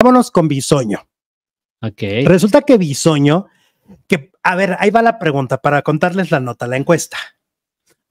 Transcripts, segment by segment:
Vámonos con Bisoño. Ok. Resulta que Bisoño, que, a ver, ahí va la pregunta para contarles la nota, la encuesta.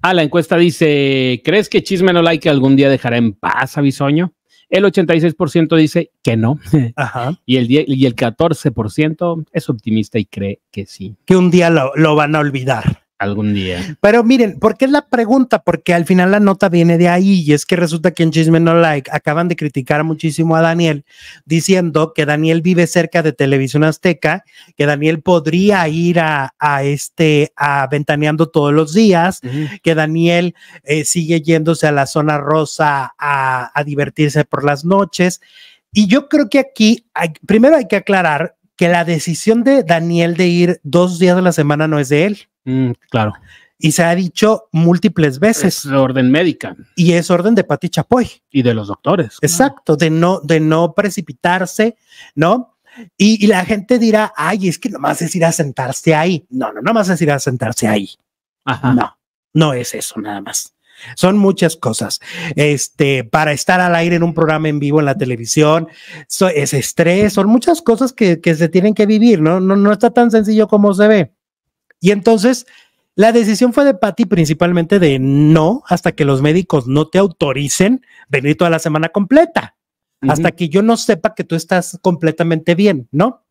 Ah, la encuesta dice: ¿Crees que Chisme No Like algún día dejará en paz a Bisoño? El 86% dice que no. Ajá. Y el, y el 14% es optimista y cree que sí. Que un día lo, lo van a olvidar. Algún día. Pero miren, ¿por qué es la pregunta? Porque al final la nota viene de ahí y es que resulta que en Chisme No Like acaban de criticar muchísimo a Daniel diciendo que Daniel vive cerca de Televisión Azteca, que Daniel podría ir a, este, a Ventaneando todos los días, que Daniel eh, sigue yéndose a la zona rosa a, divertirse por las noches. Y yo creo que aquí, primero hay que aclarar que la decisión de Daniel de ir dos días a la semana no es de él. Mm, claro. Y se ha dicho múltiples veces. Es orden médica. Y es orden de Pati Chapoy. Y de los doctores. Exacto, de no, de no precipitarse, ¿no? Y, y, la gente dirá, ay, es que nomás es ir a sentarse ahí. No, no, nomás es ir a sentarse ahí. Ajá. No, no es eso nada más. Son muchas cosas. Este, para estar al aire en un programa en vivo en la televisión, es estrés, son muchas cosas que, se tienen que vivir, ¿no? ¿no? No está tan sencillo como se ve. Y entonces, la decisión fue de Patty principalmente de no, hasta que los médicos no te autoricen venir toda la semana completa, hasta que yo no sepa que tú estás completamente bien, ¿no?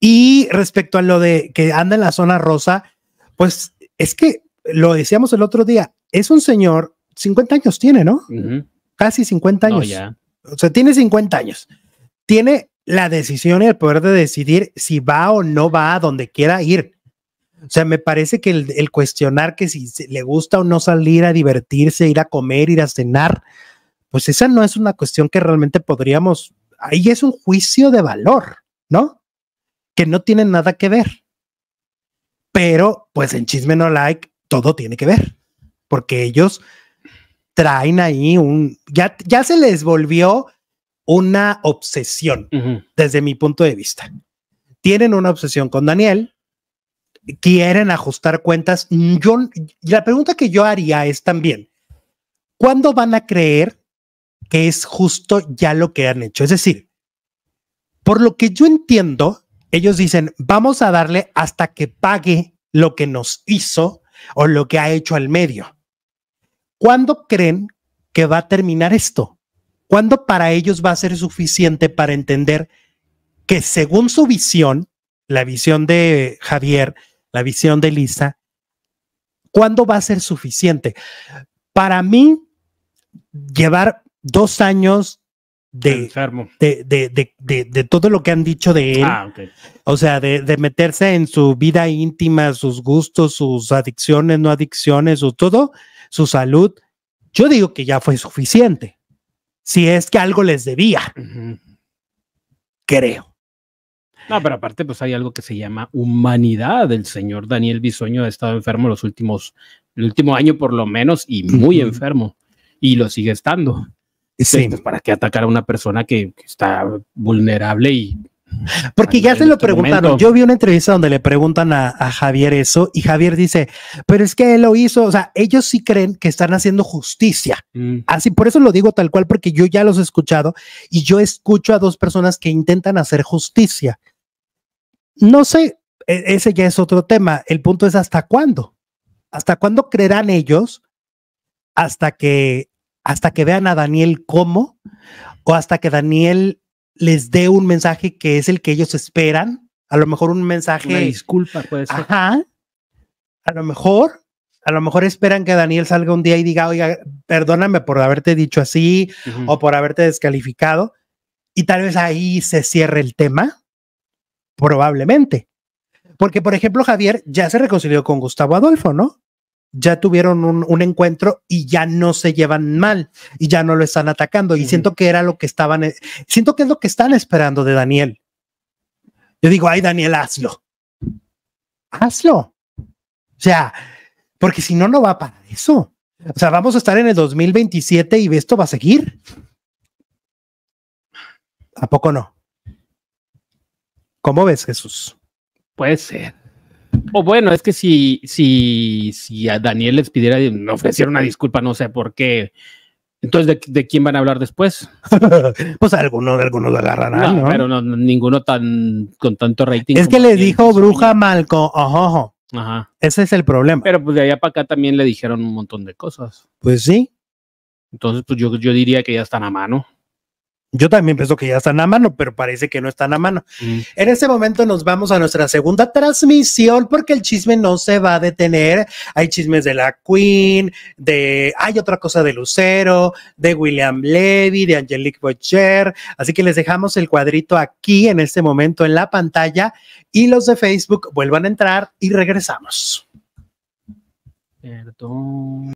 Y respecto a lo de que anda en la zona rosa, pues es que lo decíamos el otro día, es un señor, 50 años tiene, ¿no? Casi 50 años. O sea, tiene 50 años. Tiene la decisión y el poder de decidir si va o no va a donde quiera ir. O sea, me parece que el, el cuestionar que si le gusta o no salir a divertirse, ir a comer, ir a cenar, pues esa no es una cuestión que realmente podríamos, ahí es un juicio de valor, ¿no? Que no tiene nada que ver. Pero, pues en Chisme No Like, todo tiene que ver porque ellos traen ahí un, ya, ya se les volvió una obsesión desde mi punto de vista. Tienen una obsesión con Daniel, quieren ajustar cuentas. Yo, la pregunta que yo haría es también, ¿cuándo van a creer que es justo ya lo que han hecho? Es decir, por lo que yo entiendo, ellos dicen, vamos a darle hasta que pague lo que nos hizo o lo que ha hecho al medio. ¿Cuándo creen que va a terminar esto? ¿Cuándo para ellos va a ser suficiente para entender que según su visión, la visión de Javier, la visión de Lisa, ¿cuándo va a ser suficiente? Para mí, llevar dos años de, de, de, todo lo que han dicho de él. Ah, o sea, de, meterse en su vida íntima, sus gustos, sus adicciones, no adicciones, o todo, su salud, yo digo que ya fue suficiente. Si es que algo les debía. Creo. No, pero aparte, pues hay algo que se llama humanidad. El señor Daniel Bisoño ha estado enfermo los últimos, el último año por lo menos, y muy enfermo. Y lo sigue estando. Sí. ¿Para qué atacar a una persona que está vulnerable y porque ya se lo este preguntaron. Yo vi una entrevista donde le preguntan a, Javier eso y Javier dice, pero es que él lo hizo. O sea, ellos sí creen que están haciendo justicia. Mm. Así, por eso lo digo tal cual, porque yo ya los he escuchado y yo escucho a dos personas que intentan hacer justicia. No sé, e, ese ya es otro tema. El punto es hasta cuándo. ¿Hasta cuándo creerán ellos? Hasta que, hasta que vean a Daniel como o hasta que Daniel les dé un mensaje que es el que ellos esperan, a lo mejor un mensaje... Una disculpa, puede ser. Ajá, a lo mejor, a lo mejor esperan que Daniel salga un día y diga, oiga, perdóname por haberte dicho así o por haberte descalificado. Y tal vez ahí se cierre el tema, probablemente. Porque, por ejemplo, Javier ya se reconcilió con Gustavo Adolfo, ¿no? ya tuvieron un, encuentro y ya no se llevan mal y ya no lo están atacando. Y siento que era lo que estaban, eh, siento que es lo que están esperando de Daniel. Yo digo, ay, Daniel, hazlo. Hazlo. O sea, porque si no, no va para eso. O sea, vamos a estar en el 2027 y esto va a seguir. ¿A poco no? ¿Cómo ves, Jesús? Puede ser. O bueno, es que si, si, si a Daniel les pidiera, ofreciera una disculpa, no sé por qué. Entonces, ¿de, quién van a hablar después? pues algunos, algunos agarrarán, no, ¿no? Pero no, ninguno tan con tanto rating. Es que le dijo bruja Malco, ojo, ojo. Ajá. Ese es el problema. Pero pues de allá para acá también le dijeron un montón de cosas. Pues sí. Entonces, pues yo, yo diría que ya están a mano. Yo también pienso que ya están a mano, pero parece que no están a mano. En este momento nos vamos a nuestra segunda transmisión porque el chisme no se va a detener. Hay chismes de la Queen, de hay otra cosa de Lucero, de William Levy, de Angelique Bocher. Así que les dejamos el cuadrito aquí en este momento en la pantalla y los de Facebook vuelvan a entrar y regresamos. Perdón.